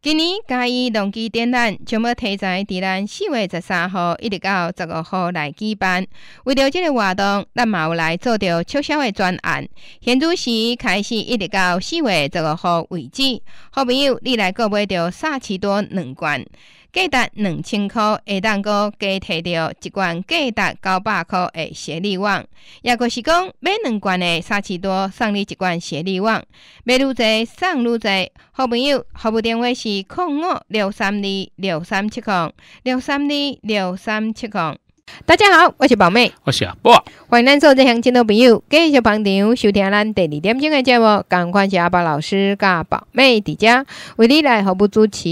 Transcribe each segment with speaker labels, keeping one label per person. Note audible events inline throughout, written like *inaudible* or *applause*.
Speaker 1: 今年嘉义农机展览将要提前伫咱四月十三号一直到十五号来举办。为了即个活动，咱嘛有来做着促销的专案，现主时开始一直到四月十五号为止。好朋友，你来购买着三奇多两罐。价值两千块会当过加摕到一罐价值九百块的雪梨。王，也就是讲买两罐的沙琪多送你一罐雪梨。王，买愈侪送愈侪。好朋友，服务电话是零五六三二六三七零六三二六三七零。大家好，我是宝妹，
Speaker 2: 我是阿波，
Speaker 1: 欢迎咱所在相亲的朋友继续旁听收听咱第二点钟的节目。赶快是阿伯老师甲宝妹在家为你来服不主持，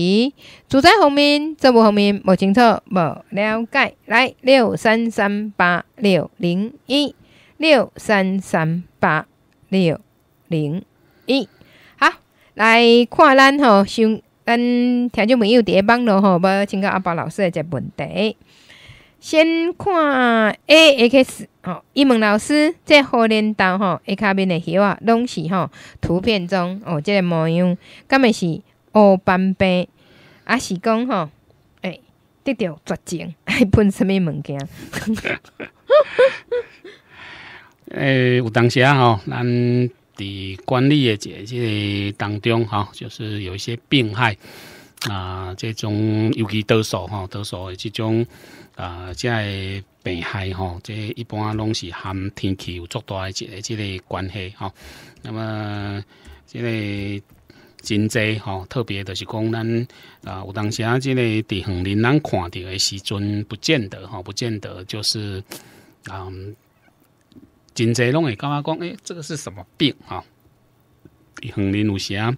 Speaker 1: 主宅方面这部方面不清楚、不了解。来六三三八六零一六三三八六零一，好来看咱吼，先咱听众朋友第一网络吼，要请教阿伯老师的一个问题。先看 A X，好一问老师，在荷镰豆吼，a 卡面的叶啊东西哈，图片中哦，这个模样，敢咪是乌斑白，阿是讲哈，哎，得着绝症，爱喷什物物件？
Speaker 2: 哎，*laughs* 有当时啊吼，咱伫管理的这个当中哈，就是有一些病害啊，这种尤其得手哈，得手这种。啊，即个病害吼，即一般拢是含天气有足大一个、即个关系吼。那么，即个真侪吼，特别就是讲咱啊，有当时啊，即个伫横林人看到的时阵，不见得吼，不见得就是嗯，真侪拢会感觉讲？诶，这个是什么病啊？横林有时啊。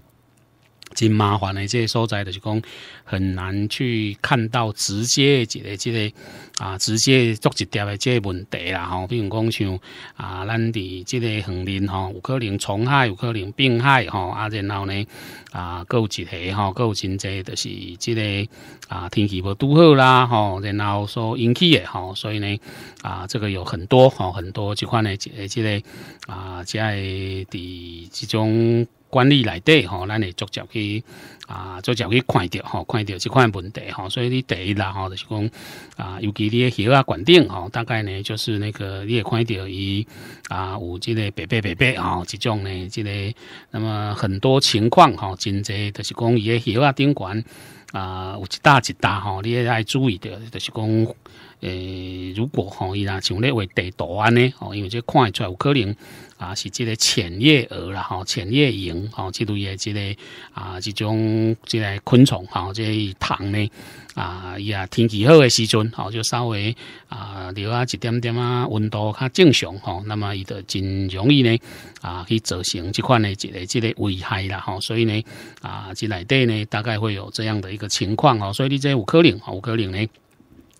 Speaker 2: 真麻烦的，这些所在就是讲很难去看到直接一个即个啊，直接做一条的即个问题啦。吼，比如讲像啊，咱伫即个横林吼，有可能虫害，有可能病害，吼啊，然后呢啊，够一系吼，够真侪，就是即个啊天气不拄好啦，吼，然后所引起的，吼，所以呢啊，这个有很多，吼，很多即款的，这个即个啊，即个伫即种。管理内底吼，咱会逐渐去啊，逐渐去看着吼，看着即款问题吼。所以你第一啦吼，就是讲啊，尤其你鱼啊管定吼，大概呢就是那个你也看着伊啊有即个白白白白吼，即种呢，即个那么很多情况吼，真侪就是讲，伊个鱼啊顶管啊有一大一大吼，你也爱注意着，就是讲诶，如果吼伊若像咧画地图安尼吼，因为这看会出来有可能。啊，是这个潜叶蛾啦吼，潜叶蝇吼，即类诶，即这啊，即种这个昆虫吼，这虫呢啊，伊啊天气好的时阵，好就稍微啊，留下一点点啊，温度较正常吼，那么伊就真容易呢啊，去造成即款诶即个即个危害啦吼，所以呢啊，这内底呢大概会有这样的一个情况吼，所以你这有可能，有可能呢。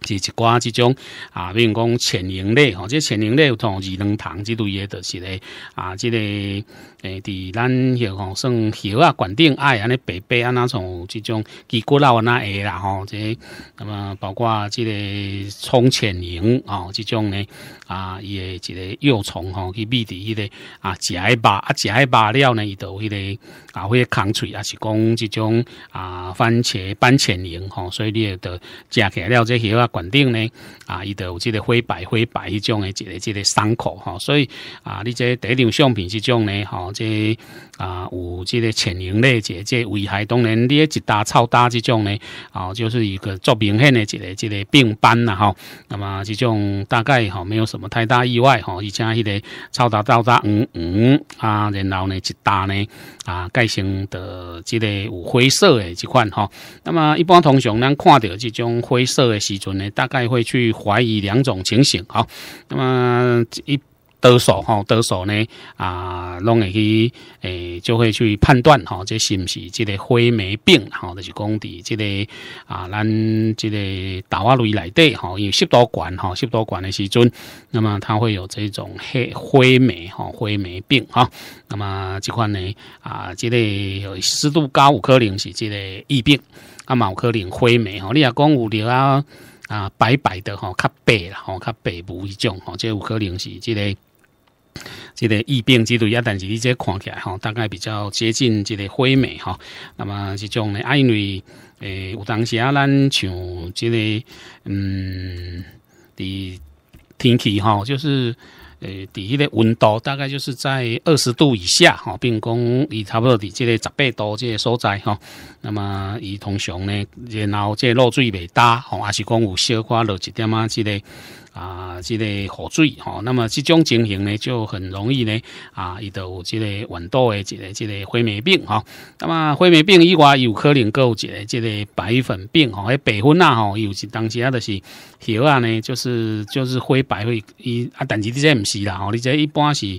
Speaker 2: 是一寡即种啊，比如讲潜蝇类吼，即潜蝇类有同二两糖之类，诶，的是咧啊，即个诶，伫咱迄吼，算蚝啊、管定爱安尼白白啊那种，即种奇骨老安那下啦吼，即、个那么包括即个充潜蝇啊，即种呢啊，伊诶一个幼虫吼去觅迄个啊，食诶肉啊，食诶肉了呢，伊就迄个啊，会空脆啊，是讲即种啊，番茄斑潜蝇吼，所以你也得食起来了这些啊。稳定呢，啊，伊有即个灰白灰白迄种诶，一个即个伤口吼。所以啊，你即第一张相片即种呢，吼，即啊有即个潜影类，即即危害，当然你一打超大即种呢，哦，就是一个较明显诶一个即个病斑啦吼，那么即种大概吼，没有什么太大意外吼，而且迄个超大超大，嗯嗯啊，然后呢一打呢啊，改成的即个有灰色诶即款吼。那么一般通常咱看到即种灰色诶时阵呢。大概会去怀疑两种情形哈，那么一得手哈，得手呢啊，拢会去诶，就会去判断哈，这是不是这个灰霉病哈，就是讲伫这个啊，咱这个大瓦类内底哈，因为湿度管哈，湿度管的时阵，那么它会有这种黑灰霉哈，灰霉病哈，那么这款呢啊，这个湿度高有可能是这个疫病啊，某可能灰霉吼，你也讲有啲啊。啊，白白的哈，较白啦，吼较白无一种吼，这有可能是即个即个疫病之类啊。但是你这看起来哈，大概比较接近即个灰霉哈。那么这种呢，因为诶，有当时啊，咱像即个嗯的天气哈，就是。诶，伫迄个温度大概就是在二十度以下哈，并讲伊差不多伫这个十八度这个所在哈。那么伊通常呢，然后这露水未大吼，还是讲有小可落一点啊即个。啊，这个火水吼，那么这种情形呢，就很容易呢啊，伊都有这个豌豆的这个这个灰霉病哈。那么灰霉病以外，有可能够一个这个白粉病吼，迄白粉啊吼，有时当时啊都是，诺啊呢，就是就是灰白灰，啊，但是你这唔是啦，你这一般是。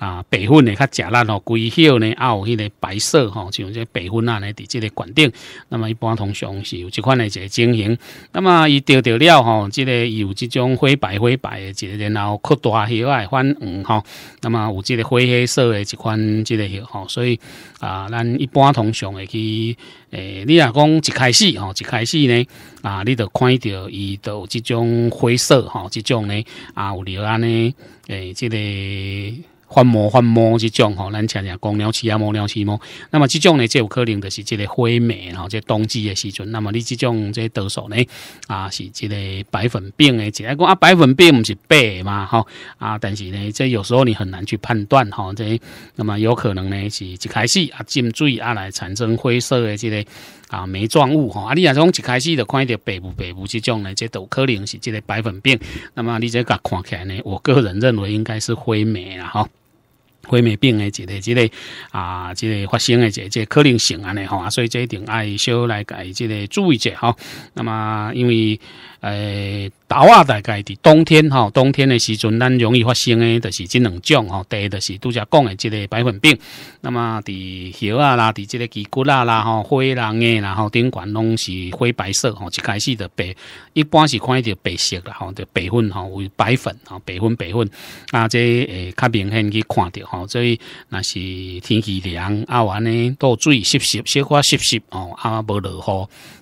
Speaker 2: 啊，白粉呢，较食辣吼，龟壳呢，还有迄个白色吼，像这白粉啊，咧伫即个管顶。那么一般通常是有即款的一个整形。那么伊钓钓了吼，即个有即种灰白灰白的，一个然后扩大起来泛黄吼。那么有即个灰黑色的即款，即个吼。所以啊，咱一般通常会去诶，你若讲一开始吼，一开始呢啊，你着看着伊都即种灰色吼，即种呢啊，有咧安尼诶，即个。换毛换毛这种吼，咱常常讲鸟起啊，母鸟起毛。那么这种呢，就有可能就是这个灰霉后在冬季的时阵。那么你这种这多数呢啊，是这个白粉病的。只系讲啊，白粉病不是白嘛吼啊，但是呢，这有时候你很难去判断哈。这那么有可能呢，是一开始啊浸水啊来产生灰色的这个啊霉状物哈。啊，你啊从一开始就看到白雾、白雾这种呢，这都可能是这个白粉病。那么你这个看起来呢，我个人认为应该是灰霉了哈。灰霉病的一个、一个啊，一个发生的这、这可能性安尼吼所以这一定爱小来改，这个注意者吼、那么，因为。诶，豆啊！大概伫冬天吼，冬天的时阵，咱容易发生诶，就是这两种吼。第一，就是拄则讲诶，即个白粉病。那么伫叶啊啦，伫即个枝骨啦啦，吼，灰蓝诶，然后顶管拢是灰白色，吼，一开始就白。一般是看到白色啦，吼，就白粉，吼，为白粉，吼，白粉白粉。啊，这诶，较明显去看到，吼，所以那是天气凉，啊，娃呢，多注意湿湿，小花湿湿，吼，啊无落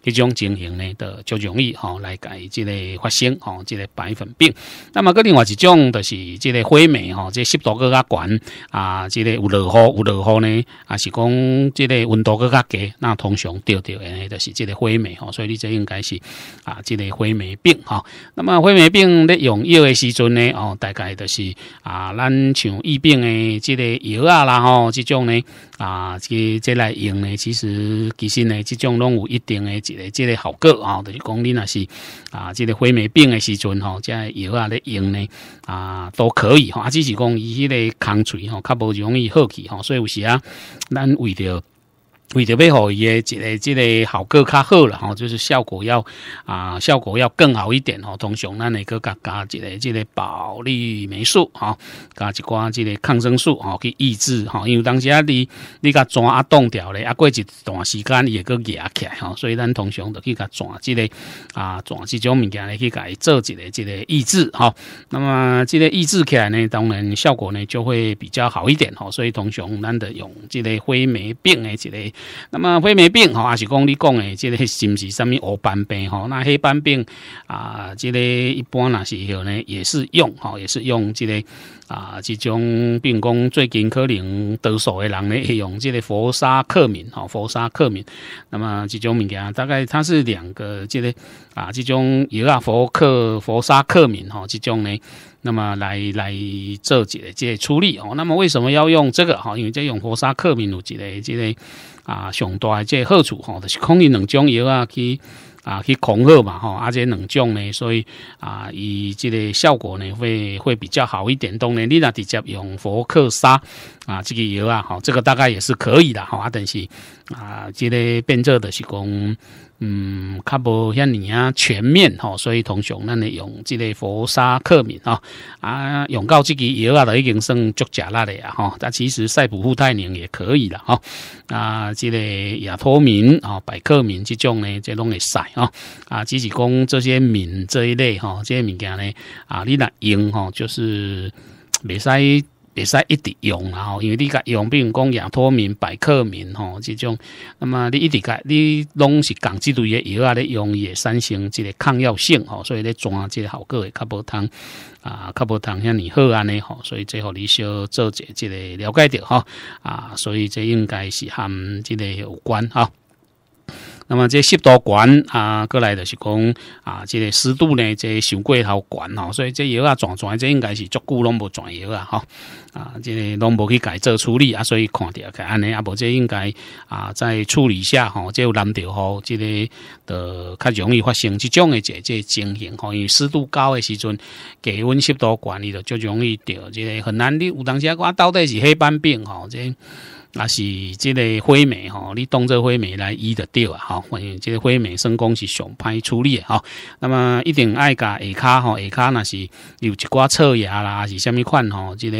Speaker 2: 雨，迄种情形呢，就就容易吼来改。即个发生哦，即个白粉病，那么个另外一种就是即个灰霉哦，即湿度更加悬啊，即个有落雨，有落雨呢，啊是讲即个温度更加低，那通常钓钓诶，就是即个灰霉哦，所以你这应该是啊，即个灰霉病吼。那么灰霉病咧用药诶时阵呢，哦，大概就是啊，咱像疫病诶即个药啊啦吼，即种呢。啊，即即来用呢，其实其实呢，即种拢有一定的一个即个效果啊，就是讲你若是啊，即个灰霉病的时阵吼，即药啊咧用呢啊都可以吼，啊，只是讲伊迄个空喙吼，较无容易好去吼，所以有时啊，咱为着。为着要让伊诶一个即个效果较好啦吼，就是效果要啊效果要更好一点吼。通常咱会个加加一个即个保利霉素吼，加一寡即个抗生素吼去抑制吼。因为当时啊你你甲转啊冻掉咧，啊过一段时间也个弱起来吼，所以咱通常都去甲转即个啊转即种物件咧去甲伊做一个即个抑制吼。那么即个抑制起来呢，当然效果呢就会比较好一点吼。所以通常咱得用即个灰霉病诶即个。那么灰霉病哈，也是讲你讲诶，这个是不是什么黑斑病哈？那黑斑病啊，这个一般那有呢，也是用哈，也是用这个。啊，即种并讲最近可能得数的人呢，用这个佛沙克敏，吼佛沙克敏，那么这种物件大概它是两个，这个啊，这种有啊佛克佛沙克敏，吼这种呢，那么来来做即这处理，吼，那么为什么要用这个，吼，因为这用佛沙克敏有一个，这个啊上大这好处吼，就是可以两种药啊去。啊，去恐吓嘛，吼，啊这两种呢，所以啊，以这个效果呢，会会比较好一点。当然，你那直接用佛克沙啊，这个油啊，好，这个大概也是可以的，哈、啊，但是啊，这个变质的是讲。嗯，较无遐尔啊全面吼，所以通常咱咧用即个佛沙克敏吼，啊用到即支药啊，都已经算足食力诶啊吼。但其实赛普富泰宁也可以啦吼，啊，即个亚托敏啊、百克敏即种呢，这拢会使啊。啊，只是讲这些敏这一类吼，这些物件呢啊，你若用吼，就是袂使。会使一直用，然后因为你甲用比如讲亚托明、百克明吼这种，那么你一直甲你拢是讲类度药啊？咧用伊会产生这个抗药性吼，所以你抓即个效果会较无通啊、较无通遐尼好安尼吼，所以最后你小做者即个了解着吼，啊，所以这应该是含即个有关啊。那么这湿度悬啊，过来就是讲啊，这个湿度呢，这上过头悬吼，所以这药啊转转，这应该是足久拢无转药啊，吼啊，这个拢无去改做处理啊，所以看到个安尼啊，无这应该啊再处理下吼，这难调吼，这个的较容易发生这种的这这情形吼，因为湿度高的时阵，低温湿度管理的就容易掉，这个很难你有当时我到底是黑斑病吼，这。那是即个灰霉吼，你当作灰霉来医得掉啊！哈，反正即个灰霉生工是上歹处理的哈。那么一定爱加下骹吼，下骹那是有一挂侧牙啦，是虾米款吼？即个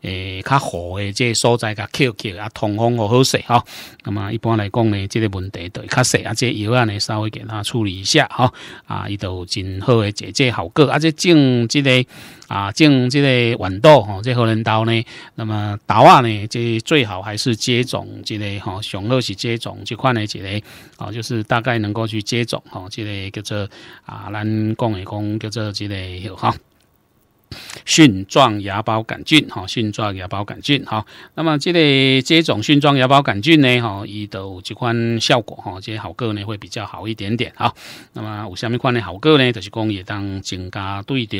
Speaker 2: 诶，较好的即个所在，加抠抠啊，通风好好些哈。那么一般来讲呢，即个问题都会较细啊，即药啊呢稍微给它处理一下哈。啊，伊就真好诶，解决效果，而且种即个。啊，种这个豌豆哈，这荷兰豆呢，那么豆啊呢，这最好还是接种这类哈，像肉是接种这块呢，这类哦，就是大概能够去接种哈，这类叫做啊，咱讲一讲叫做这类有哈。蕈状芽孢杆菌，哈，蕈状芽孢杆菌，哈，那么这里这种蕈状芽孢杆菌呢，哈，伊都即款效果，哈，这些好个呢会比较好一点点，哈。那么有啥物款的好个呢？就是讲也当增加对到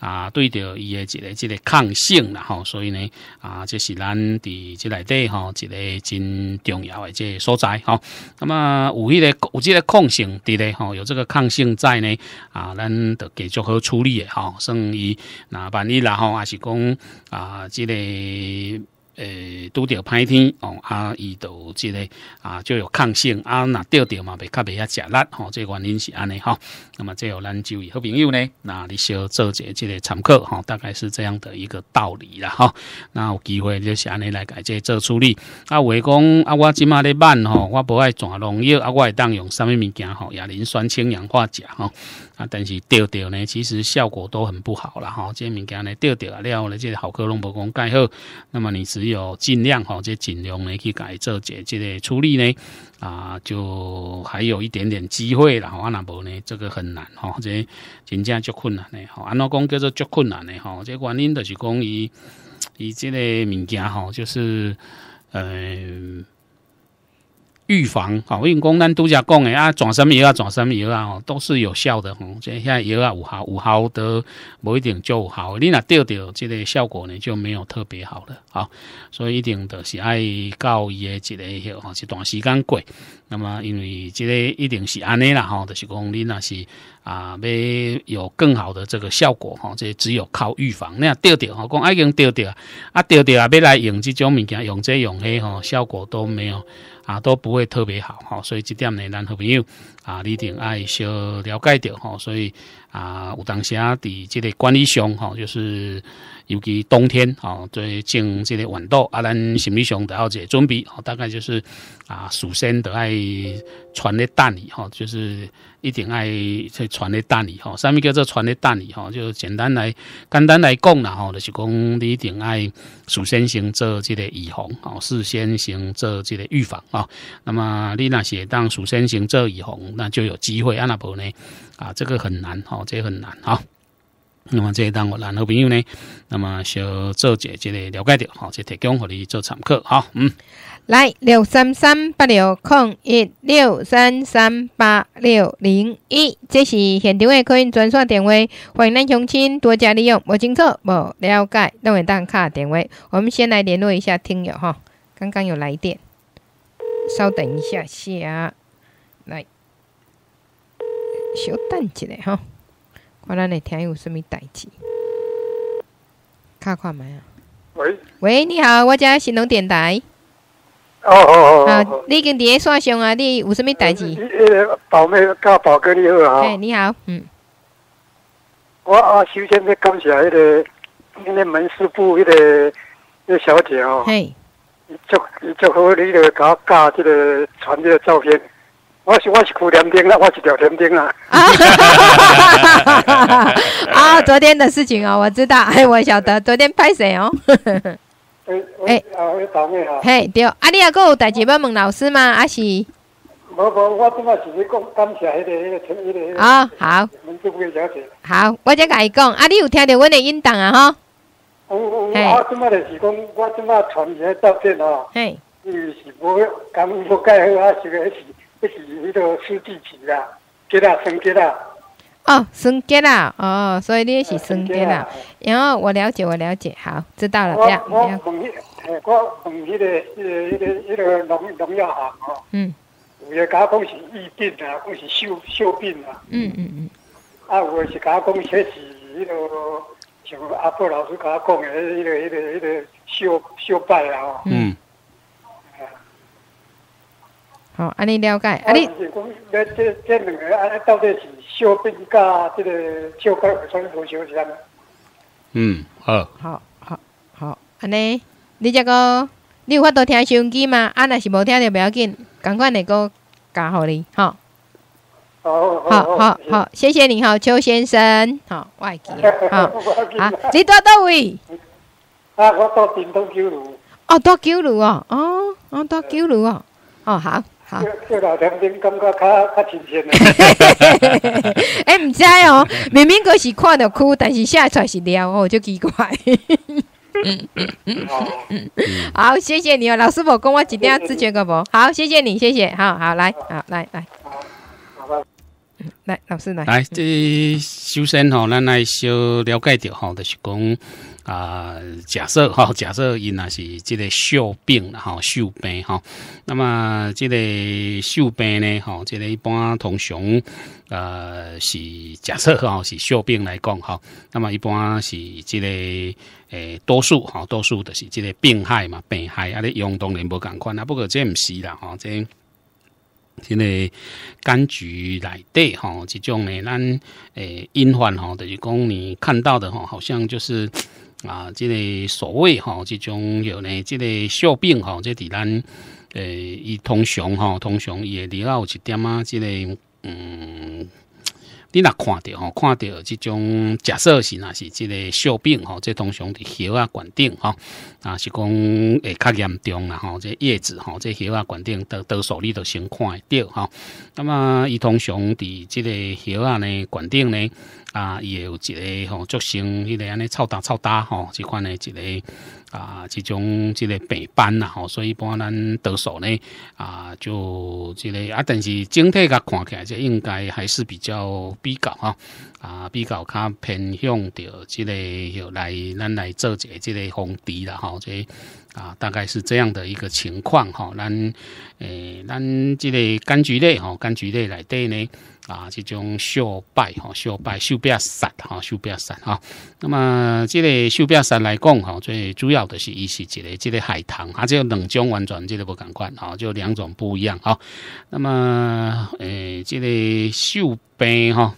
Speaker 2: 啊，对到伊个这个即个抗性啦，哈。所以呢，啊，这是咱伫这里底，哈，一个真重要诶即所在，哈。那么有伊个有这个抗性伫咧，哈，有这个抗性在呢，啊，咱得给做好处理诶，哈，剩伊。那万一然后也是讲啊，这个。诶，拄着歹天哦，啊，伊都即个啊，就有抗性啊，那钓钓嘛比较比较吃力，吼，这原因是安尼吼。那么这有咱球也好，朋友呢，那你需要做个即个参考，吼，大概是这样的一个道理啦，吼。那有机会就安尼来改这做处理。啊，话讲啊，我今嘛咧慢吼，我不爱抓农药，啊，我会当用什么物件吼，亚磷酸氢氧化钾吼。啊，但是掉掉呢，其实效果都很不好了哈。这些物件呢，掉掉啊，了后呢，这些好科隆不讲盖好，那么你只有尽量哈，这尽量呢去改做解，这个处理呢，啊，就还有一点点机会了哈。那无呢，这个很难哈，这真正足困难呢。哈，安老公叫做足困难呢哈，这原因就是讲伊，伊这个物件哈，就是呃。预防好，运动呾独家讲诶啊，转什么药啊，转什么药啊，都是有效的吼。即现在啊，五毫五毫的，无一定就好。你那调调，即个效果呢就没有特别好了啊。所以一定的是爱搞业绩的些吼，一段时间过。那么因为即个一定是安尼啦吼，就是讲你那是啊，要有更好的这个效果吼，这只有靠预防。那若调调，我讲已经调调啊，调调啊，要来用即种物件，用这用那吼，效果都没有。啊，都不会特别好哈，所以这点呢，咱好朋友啊，你一定爱小了解着哈，所以啊，有当时啊，伫即个管理上哈，就是。尤其冬天哦，最近这个豌豆，啊，咱心面上都要做准备哦。大概就是啊，首先都爱穿的蛋里吼，就是一定爱穿的蛋里吼。上面叫做穿的蛋里吼，就简单来、简单来讲啦吼，就是讲你一定爱首先行做这个预防哦，事先行做这个预防啊。那么你那些当首先行做预防，那就有机会啊？那不呢啊？这个很难哦，这很难啊。那么这一单我男好朋友呢，那么想做一姐的了解的，好，这提供给你做参考哈。嗯，
Speaker 1: 来六三三八六空一六三三八六零一，这是现场的客运专线电话，欢迎来相亲，多加利用，无清楚无了解，那么当卡电话，我们先来联络一下听友哈。刚刚有来电，稍等一下，下，啊，来，稍等起来哈。我来来听有甚物代志，卡看麦啊。喂，喂，你好，我家新隆电台。哦哦哦你跟伫咧线上啊？你有甚物代志？
Speaker 3: 宝妹，卡宝哥，你好啊。哎，
Speaker 1: 你好，嗯。我啊，首先
Speaker 3: 呢，感谢迄、那个今个门市部那个那小姐哦。嘿。就就和那个卡卡这个传这个照片。我是我是苦天兵了，我是条天兵啊！啊 *laughs*
Speaker 1: 啊，昨天的事情哦，我知道，*laughs* 我晓得，昨天拍谁哦？*laughs* 哎哎啊，那个男哈。嘿，对，阿丽阿哥有代志要问老师吗？阿是？无
Speaker 3: 无，我今仔只是讲讲下迄个迄个天，迄个。啊好。名字不会了
Speaker 1: 好，我再讲一讲。阿丽有听到阮的音档啊？吼。
Speaker 3: 哦哦我今仔的是讲，我今仔传一下到电脑。嘿。嗯，是无，刚无介，阿是个是。不是，伊都升阶级啦，阶级啦，
Speaker 1: 哦，孙杰啦，哦，所以你是孙杰啦，然后我了解，我了解，好，知道了呀。我我
Speaker 3: 从事，我迄、事的呃一个一个农农药行哦。嗯。有加讲是疫病啦，我是消消病嗯嗯嗯。啊，我是加讲，这是迄个像阿婆老师甲啊，讲的伊个伊个伊个消消败啊。
Speaker 1: 嗯。好，安尼了解。安尼，
Speaker 3: 这这这两个，到底是小这个小
Speaker 1: 嗯，好，好，好，好，安尼，你这个，你有法度听收音机吗？安若是无听着不要紧，赶快那个加好你，好。哈。好好好好，谢谢你好，邱先生，好，外景，好好，你到到位。
Speaker 3: 啊，我到九
Speaker 1: 哦，到九路哦，哦，哦，到 *laughs* 九路哦，哦好。
Speaker 3: 好，这老感觉较较 *laughs*
Speaker 1: 哎，唔知哦，明明都是看到哭，但是写出来是了哦，就奇怪。嗯嗯嗯，好，好，谢谢你哦，老师傅，跟我今天自觉个不？好，谢谢你，谢谢，好好来，好来来，来老师来，来
Speaker 2: 这首先吼，咱来小了解点，好的是讲。啊，假设哈，假设因那是这个秀病哈，秀病哈。那么这个秀病呢，哈，这个一般通常呃是假设哈是秀病来讲哈。那么一般是这个诶多数哈，多数都是这个病害嘛，病害啊，你用当然无同款啊，不过这毋是啦哈，这因为柑橘来对哈，这种呢咱诶隐患哈，就是讲你看到的哈，好像就是。啊即个所谓吼即种许呢即个小病吼即伫咱诶伊通常吼通常伊会料啊有一点啊即个嗯你若看着吼看着即种假设是若是即个小病吼即通常伫叶啊灌顶吼啊是讲会较严重啦吼即个叶子吼即叶啊灌顶倒倒数你着先看会着吼那么伊通常伫即个叶啊咧灌顶咧啊，伊会有一个吼，足成迄个安尼臭大臭大吼，即款诶一个啊，即种即个病斑啦吼，所以一般咱得手呢啊，就即个啊，但是整体甲看起来，即应该还是比较比较吼啊，比较较偏向着即个要来咱来做一个即个防治啦吼，即啊，大概是这样的一个情况哈，咱诶，咱即个柑橘类吼，柑橘类内底呢。啊，这种绣白哈，绣白绣白山哈，绣白山哈。那么，这个绣白山来讲哈，最主要的是伊是即个这个海棠，它、啊，就冷江完全这个不相关哈，就两种不一样哈。那么，诶，这个绣杯哈。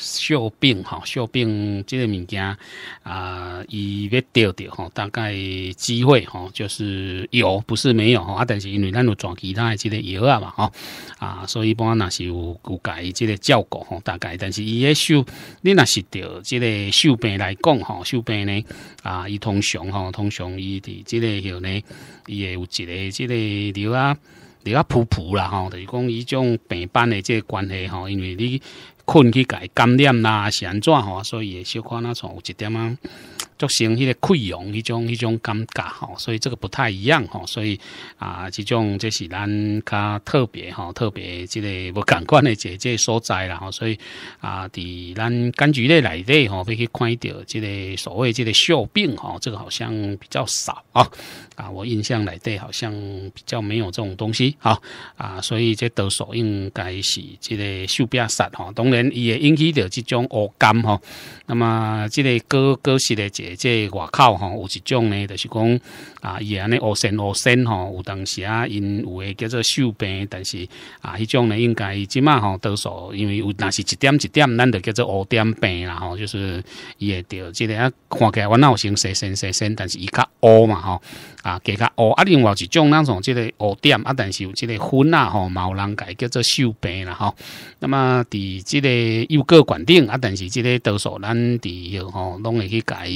Speaker 2: 手病哈，手病这个物件啊，伊要钓钓哈，大概机会哈，就是有不是没有哈，但是因为咱有抓其他这个药啊嘛哈，啊，所以一般那是有甲伊这个照顾哈，大概，但是伊个手，你那是着这个手病来讲哈，手病呢啊，伊通常哈，通常伊的这个后呢，伊会有一个这个钓啊钓啊普普啦吼，就是讲伊种病斑的这个关系吼，因为你。困去改干练啦，想做吼，所以小看那种有一点啊。造成迄个溃疡，迄种迄种感觉吼，所以这个不太一样吼，所以啊，即种这是咱较特别吼，特别即个无感官的这这所在啦吼，所以啊，伫咱柑橘类内底吼，被去看到即个所谓即个锈病吼，这个好像比较少啊啊，我印象内底好像比较没有这种东西啊啊，所以这得手应该是即个锈病杀吼，当然伊会引起到即种恶感吼，那么即个高各式的这即外口吼，有一种呢，就是讲啊，伊安尼乌深乌深吼，有当时啊，因有诶叫做手病，但是啊，迄种呢应该即嘛吼多数，因为有那是一点一点，咱就叫做乌点病啦吼，就是伊会着即个啊，看起开，我闹先洗洗洗洗，但是伊较乌嘛吼啊，比较乌啊，另外一种咱从即个乌点啊，但是有即个粉啊吼，冇能改叫做手病啦吼。那么伫即个右个管顶啊，但是即个多数咱伫吼拢会去改。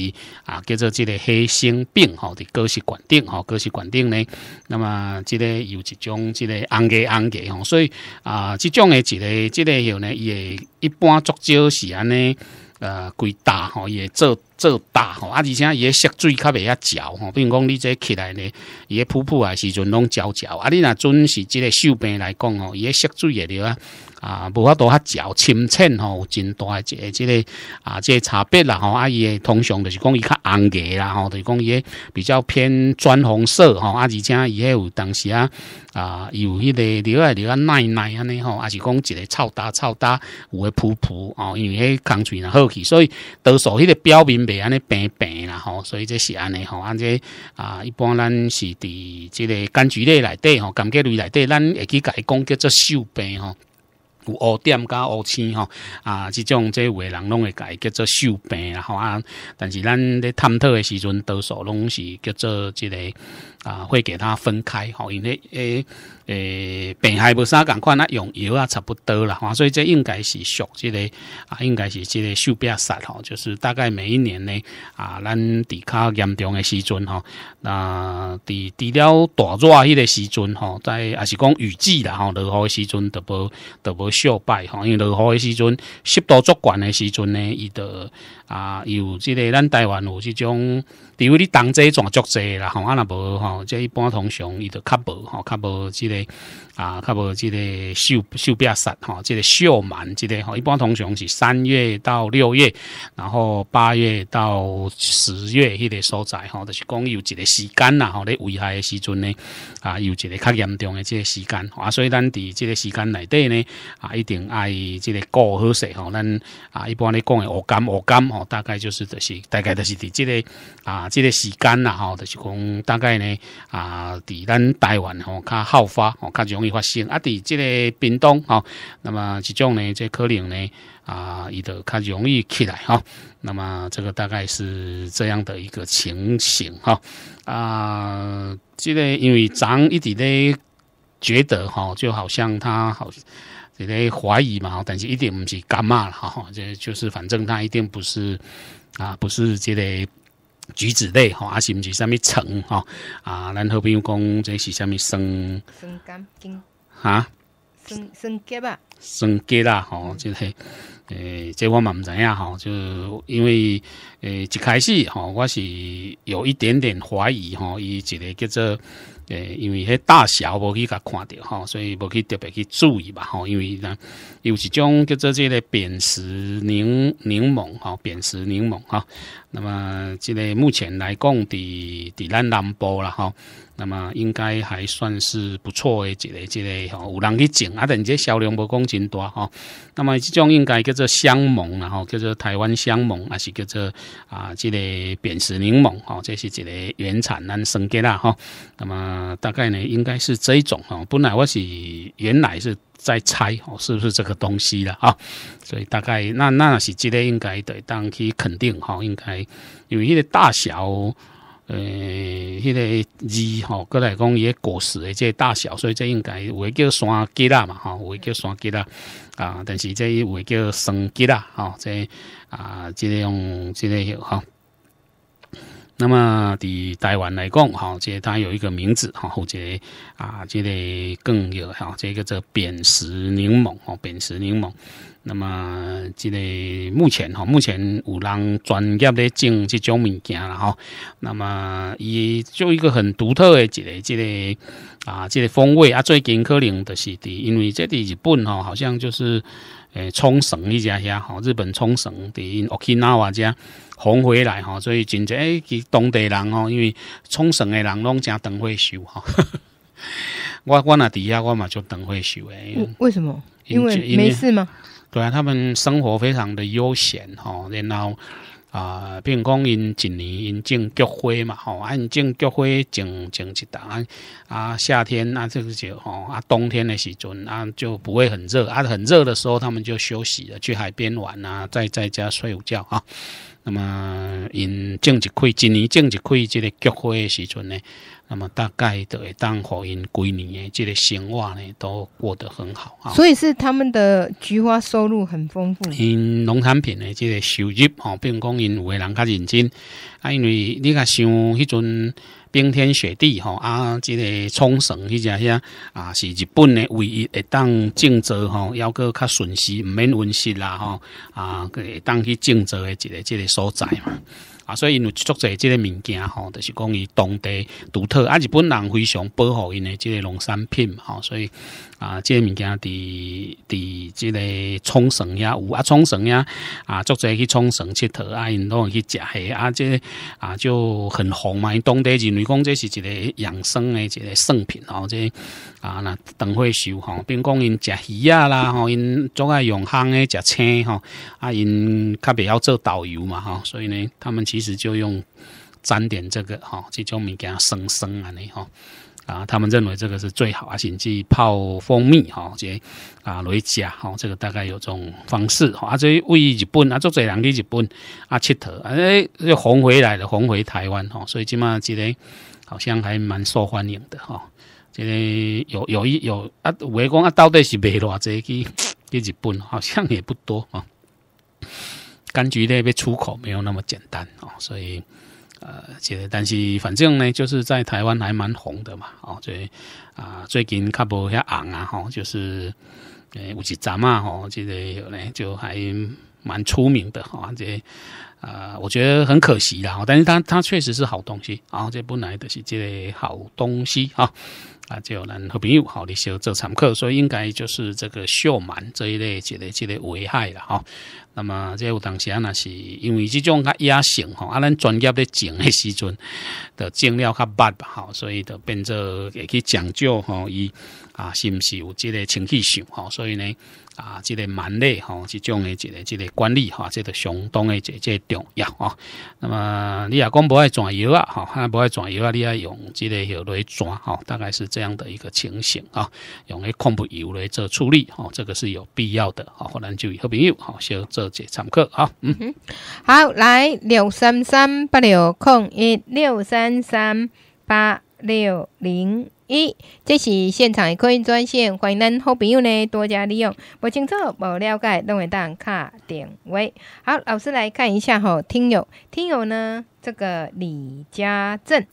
Speaker 2: 啊，叫做这个黑心病吼，的哥氏管定吼，哥氏管定呢，那么这个有一种，这个红的、红的吼，所以啊，这种的这个、这个药呢，也一般足球是安呢，呃，规大吼，也做。做大吼啊，而且伊个色水较袂遐焦吼，比如讲你这起来呢，伊个瀑布啊时阵拢焦焦啊。你若准是即个手病来讲吼，伊个色水也对啊，啊，无法度较焦深浅吼，真大一个即个啊，即个差别啦吼。啊，伊通常就是讲伊较红格啦吼，就是讲伊个比较偏砖红色吼啊，而且伊个有当时啊啊有迄个另啊另啊耐耐安尼吼，啊，是讲一个臭大臭大有诶瀑布哦，因为迄空气若好去，所以多数迄个表面。未安尼病病啦吼，所以这是安尼吼，安这啊，一般咱是伫即个柑橘类内底吼，柑橘类内底，咱会去甲伊讲叫做锈病吼，有黑点加乌青吼啊，即种即的人拢会伊叫做锈病啦吼啊，但是咱咧探讨的时阵，多数拢是叫做即个啊，会给它分开吼，因为诶。诶，病害无啥共款，那用药啊差不多啦。啊，所以这应该是熟，即个啊应该是即个手比较吼，就是大概每一年呢啊，咱抵抗严重的时阵吼，那伫除了大热迄个时阵吼，在也是讲雨季啦吼，落雨的时阵都无都无小败吼，因为落雨的时阵湿度足悬的时阵呢，伊就。啊，有即个咱台湾有即种，比如你当这种足济啦，吼，啊那无吼，即一般通常伊都较无吼，较无即个。啊，较无即个锈锈壁杀吼，即个锈满即个吼，一般通常是三月到六月，然后八月到十月迄个所在吼，就是讲有一个时间啦吼，咧危害诶时阵呢，啊，有一个较严重诶即个时间，啊，所以咱伫即个时间内底呢，啊，一定爱即个过好势吼，咱啊，一般咧讲诶，恶感恶感吼，大概就是就是大概就是伫即个啊，即个时间啦吼，就是讲大概呢，啊，伫咱台湾吼较好发，较常。发生啊，伫这个冰冻吼，那么这种呢，这可能呢啊，伊就较容易起来哈。那么这个大概是这样的一个情形哈啊，这个因为咱一直咧觉得哈，就好像他好这个怀疑嘛，但是一定不是感冒了哈，这就是反正他一定不是啊，不是这个。橘子类吼，啊，是毋是啥物橙吼？啊，咱好比讲这是啥物生？
Speaker 1: 生柑，哈，生生柑吧？
Speaker 2: 生柑啦吼，就是诶，这我嘛毋知影吼，就因为诶一开始吼，我是有一点点怀疑吼，伊一个叫做。诶，因为迄大小无去甲看着吼，所以无去特别去注意吧吼。因为呢，有一种叫做即个扁食柠柠檬吼，扁食柠檬哈。那么即个目前来讲，伫伫咱南部啦吼，那么应该还算是不错的一个一个吼，有人去种啊，但即销量无讲真大吼。那么即种应该叫做香檬啦吼，叫做台湾香檬，还是叫做啊，即个扁食柠檬吼，这是一个原产咱生级啦吼。那么啊，大概呢应该是这一种哈，本来我是原来是在猜哦，是不是这个东西的啊？所以大概那那是这个应该对，当去肯定哈，应该因为个大小，呃，迄个字哈，过来讲也果实的这大小，所以这应该有的叫山鸡啦嘛哈，有的叫山鸡啦啊，但是这有一叫生鸡啦哈，这啊，这个用这个有哈。那么伫台湾来讲，哈，即个它有一个名字，哈，或者啊，即个更有哈，这个叫扁食柠檬，哦，扁食柠檬。那么即个目前，哈，目前有人专业的种这种物件了，哈。那么也就一个很独特的一个即个啊，即个风味啊，最近可能的是伫，因为即伫日本，哈，好像就是。诶，冲绳一家吓，吼，日本冲绳伫因屋基那哇家红回来吼，所以真侪诶，其当地人吼，因为冲绳的人拢加等会休吼，*laughs* 我我那底下我嘛就等会休
Speaker 1: 诶。为为什么？因为没事吗？
Speaker 2: 对啊，他们生活非常的悠闲吼，然后。啊，比如讲，因一年因种菊花嘛，吼，啊因种菊花种种一单啊，啊，夏天那就时，哦，啊，冬天的时阵啊就不会很热，啊，很热的时候他们就休息了，去海边玩啊，在在家睡午觉啊。那么，因种一开，一年种一开这个菊花的时阵呢？那么大概都会当好因几年的这个生活呢，都过得很好啊。所
Speaker 1: 以是他们的菊花收入很丰富。
Speaker 2: 因农产品的这个收入哦，并讲因有人较认真啊，因为你看像迄阵冰天雪地哈啊，这个冲绳迄只遐啊，是日本的唯一会当种植哈，要搁较顺时，唔免温室啦哈啊，会当去种植的这个这个所在嘛。啊，所以因为足侪即个物件吼，就是讲伊当地独特，啊，日本人非常保护因的即个农产品吼，所以。啊，这些物件，伫伫这个冲绳呀，有啊，冲绳呀，啊，做在去冲绳佚佗啊，因拢去食虾啊，这啊就很红嘛。因当地认为讲，这是一个养生的一个圣品哦。这啊，那等会收吼，并讲因食鱼啊啦，吼因总爱用烘的食青吼，啊，因较袂晓做导游嘛吼，所以呢，他们其实就用沾点这个吼，这种物件生生安尼吼。啊，他们认为这个是最好啊，甚至泡蜂蜜哈，这啊雷甲哈，这个大概有这种方式哈，啊在喂日本啊，做在人去日本啊吃掉啊，又红回来了，红回台湾哈，所以起码这个好像还蛮受欢迎的哈，这个有有一有啊，我讲啊，到底是卖多少去 *tsk* 去日本，好像也不多啊，柑橘那边出口没有那么简单啊，所以。呃，这但是反正呢，就是在台湾还蛮红的嘛，哦，以啊最近较无遐红啊，吼，就是诶，有几集嘛，吼，记个有呢，就还蛮出名的哈，这啊，我觉得很可惜啦，但是它它确实是好东西，啊、这本来的是这类好东西啊，啊，就咱好朋友好利修做常客，所以应该就是这个秀蛮这一类这类这类危害了哈。那么这有当时啊，那是因为这种较压性吼，啊，咱专业咧种的时阵的 *laughs* 种料较密吧，好，所以就变做也去讲究吼，伊啊是毋是有即个清气性吼，所以呢。啊，这个蛮力吼，这种的这个管理哈，这个相当的这这重要啊。那么你也讲不爱转移啊，哈，不爱转移啊，你也用这类来转哈，大概是这样的一个情形啊。用来控不油来做处理哈，这个是有必要的啊。河南就后朋友哈，学这节上课啊。嗯哼，
Speaker 1: 好，来六三三八六空一六三三八。六零一，这是现场的客运专线，欢迎咱好朋友呢多加利用。不清楚、不了解，都会当卡点位。好，老师来看一下吼，听友，听友呢，这个李家镇，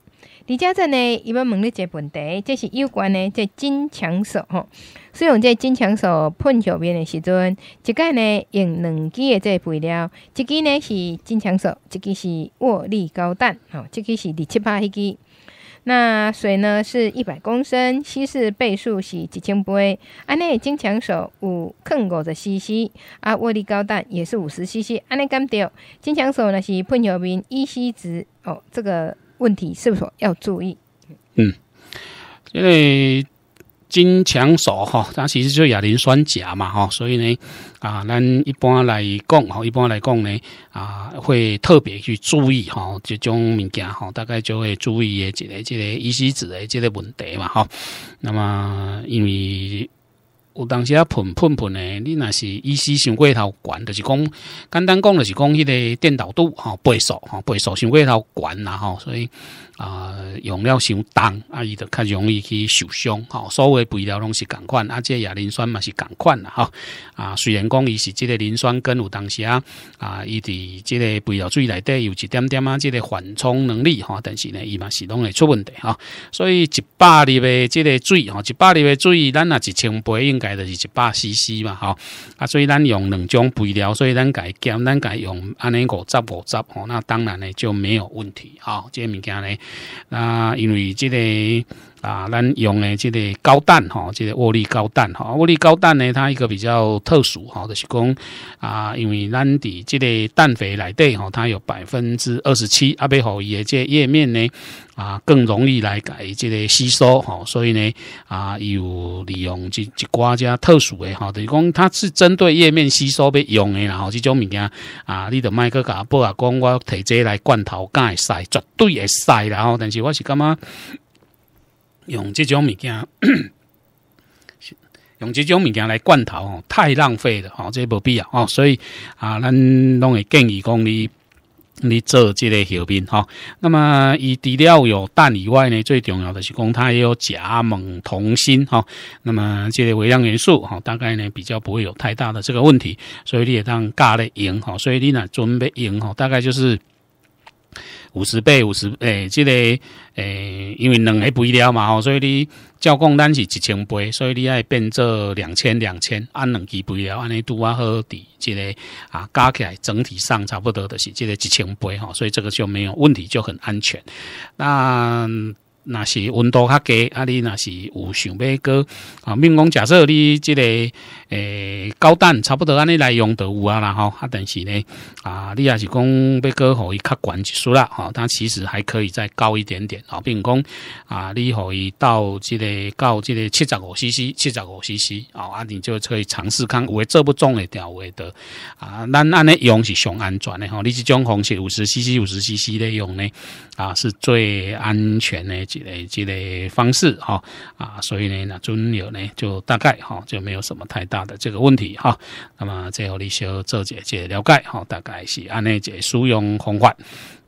Speaker 1: 李家镇呢，伊要问你一个问题，这是有关呢这金枪手吼。所以，用这金枪手碰小面的时阵，一盖呢用两支的这肥料，一支呢是金枪手，一支是沃力高氮，吼，这支是第七八迄支。那水呢是一百公升，稀释倍数是几千倍。安内金抢手五抗克的 CC，啊，威力高大也是五十 CC。安内干掉金抢手呢是喷油瓶一 CC。哦，这个问题是不是要注意？
Speaker 2: 嗯，因为。金抢手哈，它其实就亚磷酸钾嘛哈，所以呢，啊，咱一般来讲哈，一般来讲呢，啊，会特别去注意哈，这种物件哈，大概就会注意的，这个、这个、依稀子的这个问题嘛哈。那么，因为有当时啊喷喷喷呢，你若是依稀想过头管，就是讲，简单讲就是讲，迄个电导度哈、倍数哈、倍数想过头管然后，所以。啊，用了伤重，啊，伊就较容易去受伤，吼。所诶肥料拢是共款，啊，即亚磷酸嘛是共款啦，吼啊，虽然讲伊是即个磷酸根有当时啊，啊，伊伫即个肥料水内底有一点点啊，即个缓冲能力，吼。但是呢，伊嘛是拢会出问题，吼。所以一百粒的即个水，吼，一百粒的水，咱若一千杯应该就是一百 CC 嘛，吼啊，所以咱用两种肥料，所以咱改减，咱改用安尼五十五十，吼，那当然呢就没有问题，哈。即物件呢。啊，因为这个。啊，咱用的即个高氮哈，即个沃力高氮哈，沃力高氮呢，它一个比较特殊哈，就是讲啊，因为咱的即个氮肥来对哈，它有百分之二十七啊，比较好，伊的即个叶面呢啊，更容易来改即个吸收哈，所以呢啊，有利用这一寡加特殊的哈，等于讲它是针对叶面吸收被用的啦，后即种物件啊，你卖麦克卡布啊，讲我提这来罐头干会晒，绝对会晒然后，但是我是干嘛？用这种物件，*coughs* 用这种物件来罐头哦，太浪费了哦，这不必要哦，所以啊，咱拢会建议讲你，你做这个后面哈。那么，以饲料有蛋以外呢，最重要的是讲它也有钾、锰、铜、锌哈。那么，这些微量元素哈，大概呢比较不会有太大的这个问题。所以，你也当咖类盐哈。所以，你呢准备盐哈，大概就是。五十倍，五十诶，这个诶，因为两个配料嘛，吼，所以你照讲单是一千杯，所以你爱变做两千两千，按两支配料，按尼拄啊喝的，这个啊加起来整体上差不多的是这个一千杯吼，所以这个就没有问题，就很安全，那。那是温度较低，啊，你那是有想要割啊？命工假设你这个诶高弹差不多，安尼来用得有啊啦吼。啊，但是呢，啊，你也是讲，要割可以较悬一束啦吼。它其实还可以再高一点点啊，命工啊，你可以到这个到这个七十五 cc、七十五 cc 哦，啊，你就可以尝试看，有诶做不中诶调我的啊。咱安尼用是上安全的吼。你即种方式五十 cc、五十 cc 咧用呢啊，是最安全诶。积类积类方式哈啊，所以呢，那尊友呢就大概哈就没有什么太大的这个问题哈。那么最后你要做解决了解哈，大概是按呢一个使用方法。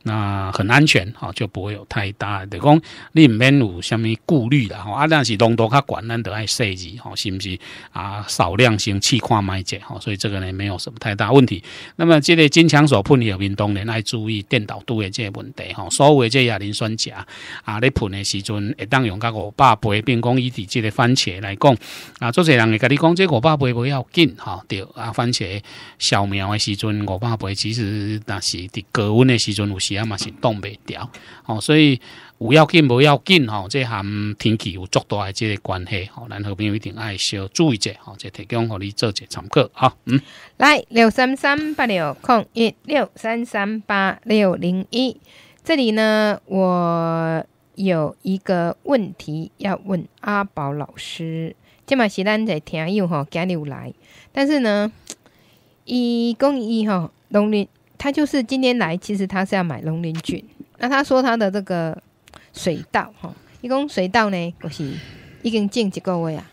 Speaker 2: 那很安全，吼，就不会有太大的讲，你唔免有虾米顾虑啦，吼。啊，但是浓度较悬，咱都爱设计，吼，是不是？啊，少量型气化买者，吼，所以这个呢，没有什么太大问题。那么，即个金枪手喷养品，当然爱注意电导度的这个问题，吼。所谓即亚磷酸钾，啊，你喷的时阵会当用个五百倍，并讲以底即个番茄来讲，啊，做些人会跟你讲，即五百倍不要紧，哈，对。啊，番茄小苗的时阵五百倍，其实那是伫高温的时阵有时。啊嘛是冻未掉，哦，所以有要紧无要紧吼，这含天气有足大即个关系，哦，然后朋友一定爱小注意者，哦，即提供予你做者参考，哈，嗯，
Speaker 1: 来六三三八六空一六三三八六零一，这里呢，我有一个问题要问阿宝老师，即嘛是咱在听友哈交流来，但是呢，*tsk* 伊讲伊哈农历。他就是今天来，其实他是要买龙鳞菌。那他说他的这个水稻，哈，一公水稻呢，就是已经种一个月啊。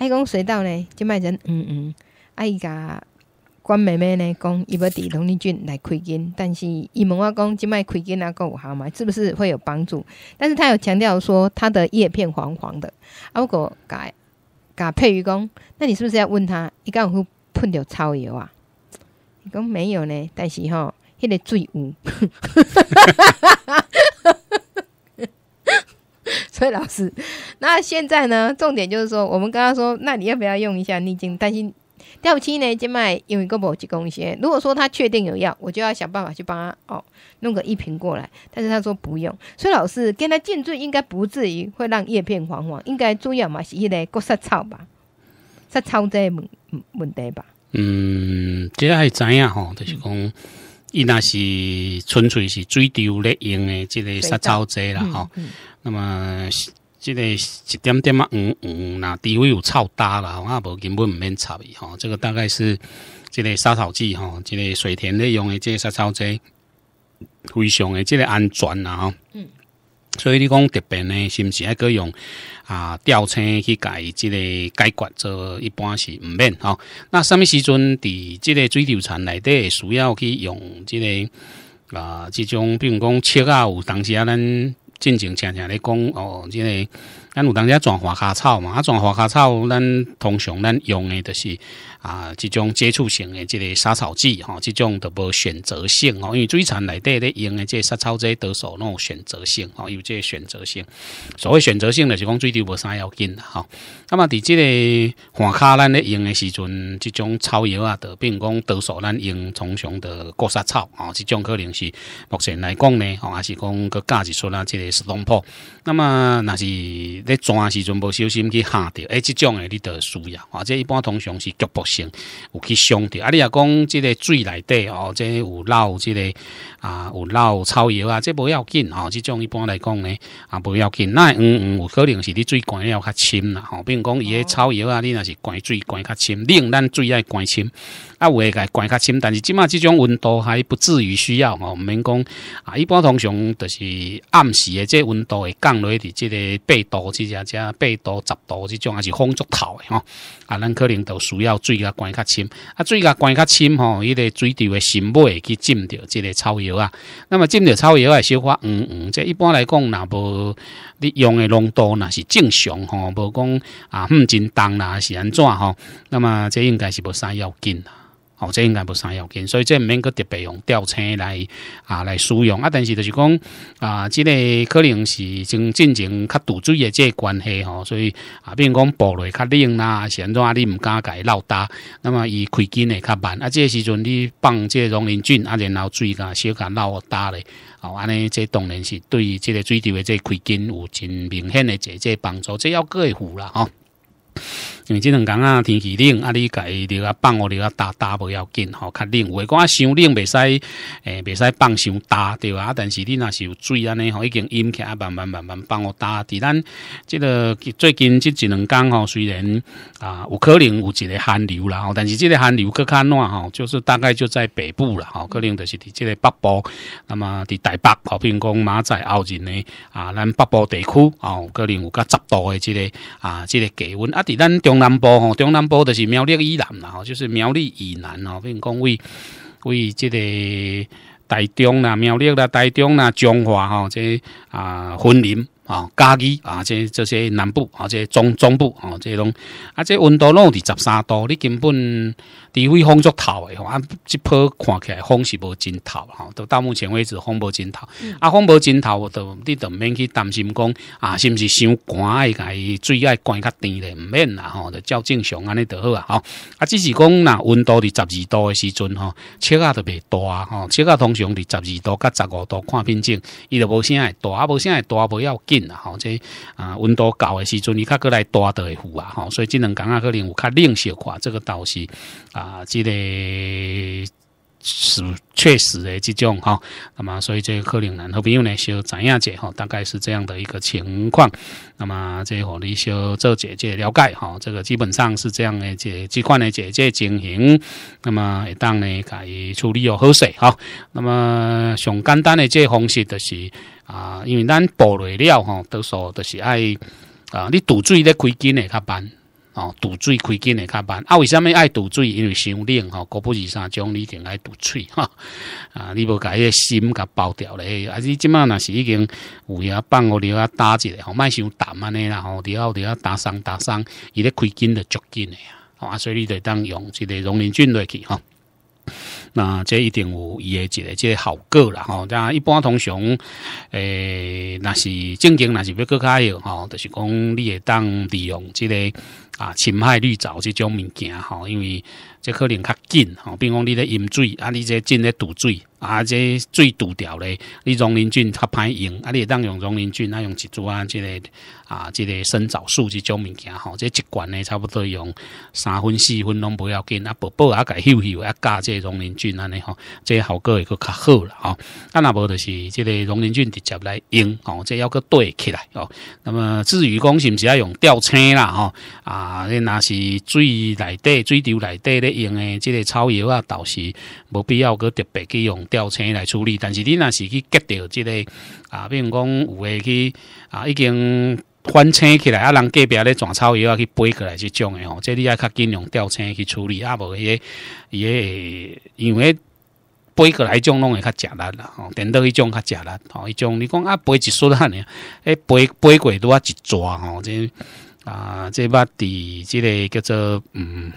Speaker 1: 伊公水稻呢，就卖人嗯嗯。啊伊甲关妹妹呢，讲伊要伫龙鳞菌来开根，但是伊问我讲，即摆开根啊个有毫嘛，是不是会有帮助？但是他有强调说，他的叶片黄黄的。啊，五甲噶甲佩鱼讲，那你是不是要问他，一干有去喷着草药啊？刚没有呢，但是吼，迄个最污，*laughs* 所以老师，那现在呢？重点就是说，我们刚刚说，那你要不要用一下？逆境？担心掉漆呢，已卖因为个某几公献。如果说他确定有药，我就要想办法去帮他哦，弄个一瓶过来。但是他说不用，所以老师跟他进醉应该不至于会让叶片黄黄，应该主要嘛是迄个国杀草吧，杀草这问问题吧。
Speaker 2: 嗯，即个是知影吼？就是讲，伊若是纯粹是水田咧用诶，即个杀草剂啦吼。那么，即个一点点啊，黄黄，那地位有臭大啦，啊，无根本毋免插伊吼。这个大概是即个杀草剂吼，即个水田咧用诶，即个杀草剂，非常诶，即个安全啦吼。嗯，所以你讲特别呢，是毋是爱歌用？啊，吊车去伊即个解决，这一般是唔免吼。那什么时阵伫即个水流场内底需要去用即个啊，即种比如讲切啊，有当时啊，咱正正常常咧讲哦，即个。咱有当时转换卡草嘛，啊转换卡草，咱通常咱用的都是啊，这种接触性的这个杀草剂哈，这种都无选择性哦，因为水产内底咧用的这杀草剂多数那种选择性哦，有这选择性。所谓选择性的是讲最低无要紧的哈。那么伫这个换卡咱咧用的时阵，这种草药啊，得比如讲多数咱用通常的过杀草啊，这种可能是目前来讲呢，哦，还是讲个价值出了这个是东坡。那么那是。你抓时阵无小心去下掉，诶，即种诶你得需要，啊，者一般通常是局部性有去伤掉。啊，你若讲即个水内底哦，即有捞即个啊，有漏草药啊，这无要紧哦。种一般来讲呢，啊无要紧。那嗯嗯，有可能是你水灌了较深啦。比并讲伊个草药啊，你若是灌水灌较深，令咱水爱灌深。啊，有诶甲关较深，但是即马即种温度还不至于需要吼。毋免讲啊，一般通常就是暗时诶，即温度会降落去，即个八度、即只只八度、十度即种还是风足头诶吼。啊，咱可能都需要水甲关较深，啊，水甲关较深吼，伊个水池诶，深尾会去浸着即个草药啊。那么浸着草药啊，小可嗯嗯，即一般来讲，若无你用诶浓度若是正常吼，无讲啊，很真重啦，是安怎吼？那么即应该是无啥要紧啦。哦，这应该不三要紧，所以这唔免个特别用吊车来啊来使用啊。但是就是讲啊，这个可能是从进前较堵水的这关系哦，所以啊，比如讲玻雷较冷啦，是安啊你唔敢改老大，那么伊开金会较慢啊。这时阵你放这溶磷菌啊，然后水噶小噶老大嘞，哦，安尼这当然是对这个水池的这开金有真明显的这帮助，这要贵湖了哦即两天啊，天气冷啊，你该要放我要打打不要紧吼，较冷，唯个啊想冷袂使，诶，袂使放想打对但是你若是有水安尼吼，已经淹起来，慢慢慢慢放我打。咱这个最近这一两天吼，虽然啊有可能有一个寒流啦吼，但是这个寒流较暖吼，就是大概就在北部啦吼，可能就是伫即个北部，那么伫台北吼，譬如讲马在澳人呢啊，咱北部地区哦，可能有较十度的这个啊，这个低温啊，伫咱中。南部吼，中南部就是苗栗以南啦，吼，就是苗栗以南比如讲为为即个台中啦、苗栗啦、台中啦、彰化即这啊森林。啊，加计啊，这这些南部啊，这中中部啊，这种啊，这温度拢伫十三度，你根本除非风足透的吼，啊，即波看起来风是无真透哈。到到目前为止，风无真透。啊，风无真透，我都你都免去担心讲啊，是毋是伤寒伊最爱寒较甜咧，毋免啦吼，就照正常安尼就好啊。吼，啊，只是讲若温度伫十二度的时阵吼，小啊都袂大吼，哈，啊通常伫十二度甲十五度看品种，伊就无啥会大啊无啥会大不要紧。好，这啊温度高的时候，你可过来多的敷啊，哈，所以这两讲啊，可能有较冷小块，这个倒是啊，这个是确实的这种哈。那么，所以这个可能男和朋友呢，就怎样子哈？大概是这样的一个情况。那么，这和你小做姐姐了解哈，这个基本上是这样的，这这款的姐姐经营，那么一旦呢加以处理哦，好水哈。那么，上简单的这方式就是。啊，因为咱步累了吼，毒素都是爱啊，你堵水咧开紧的较慢哦，堵水开紧的较慢。啊，为什么爱堵水？因为伤冷吼，高不二三种你定爱堵水哈啊，你无甲迄个心甲包掉咧，啊！你即满若是已经有啊，放互了啊，打一下，吼，卖伤淡安尼啦，吼，底下底下打伤打伤，伊咧开紧着足诶的吼，啊，所以你得当用一个溶炼菌落去吼。那这一定有伊个一个这效果啦吼，但一般通常诶，那是正经，那是要搁开吼，就是讲你会当利用这个啊，侵害绿藻这种物件吼，因为。即可能较紧吼，比如讲你咧饮水啊，你即进咧堵水啊，即水堵掉咧，你溶磷菌较歹用啊，你当用溶磷菌啊，用一支啊，即个啊，即个生藻素即种物件吼，即一罐呢差不多用三分四分拢不要紧啊，宝宝也该休息，啊，加即溶磷菌安尼吼，即效果会佫较好啦吼。啊，若无就是即个溶磷菌直接来用吼，即要佫对起来哦。那么至于讲是毋是爱用吊车啦吼，啊，你若是水内底水流内底咧。用的这个草药啊，倒是无必要个特别去用吊车来处理。但是你那是去割掉这个啊，比如讲有诶去啊，已经翻青起来啊，人隔壁咧转草药啊，去背过来去种的吼，这你要较紧用吊青去处理啊，无迄伊伊因为背过来种拢会较食力啦。吼，等到迄种较食力，吼，迄种你讲啊，背一束呢？诶，背背过拄啊一抓吼，这啊，这捌伫即个叫做嗯。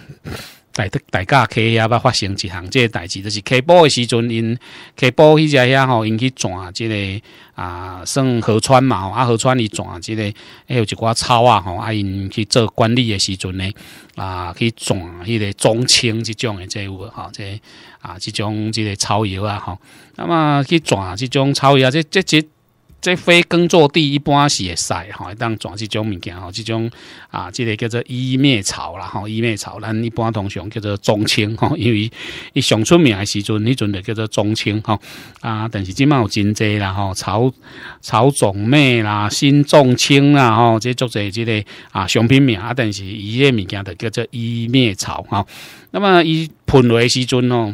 Speaker 2: 大、大家客捌发生一项即个代志，就是开波的时阵，因开波迄只遐吼，因去转这个啊，算河川嘛吼，啊河川伊转即个，还有一寡草啊吼，啊因去做管理的时阵呢，啊去转迄个中青即种的有无吼，这啊即种即个草药啊吼，那么去转即种草药，这这这。这非耕作地一般是会使吼，当转去种物件吼，这种啊，这个叫做衣灭草啦吼，衣灭草，咱一般通常叫做中青吼，因为伊上出名的时阵，你准就叫做中青吼啊，但是即卖有真济啦吼，草草种咩啦，新中青啦吼，这做在这个啊商品名啊，但是伊个物件就叫做衣灭草哈，那么伊喷诶时阵吼。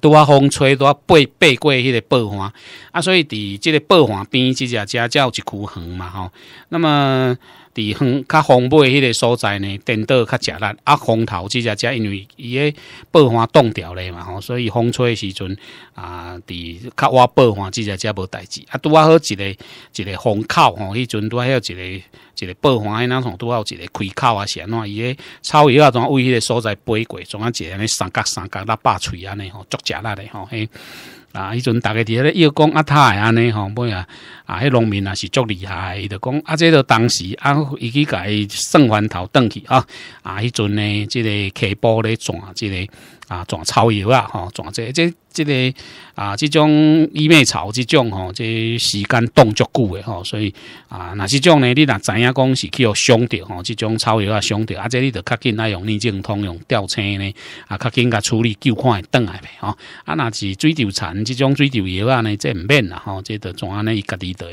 Speaker 2: 拄啊！风吹拄啊！背背过迄个北环啊，所以伫即个北环边即只家有一区横嘛吼。那么。伫风较风背迄个所在呢，颠倒较食力，啊风头即只只因为伊个背环冻掉咧嘛吼，所以风吹时阵啊，伫较外背环即只只无代志，啊拄啊好一个一个风口吼，迄阵拄啊好一个一个背迄那从拄好一个开口啊是安怎伊个草药啊从为迄个所在飞过，总啊一个安尼三角三角那把吹安尼吼，足食力诶吼嘿。啊！迄阵大家伫咧要讲啊，太安尼吼，尾啊，啊，迄农民啊是足厉害，伊就讲啊，这个当时啊，伊去甲伊算翻头转去啊，啊，迄阵呢，即个起步咧转即个。啊，转草药啊，吼，转这这这个啊，这种伊美草这种吼，这时间冻足久的吼，所以啊，那这种呢，你若知影讲是去要伤着吼，这种草药啊伤着，啊，这你得较紧来用逆境通用吊车呢，啊，较紧甲处理看会邓来呗，吼，啊，那是最丢残，这种最丢药啊呢，这唔免啦，吼，这得怎安呢，伊家己得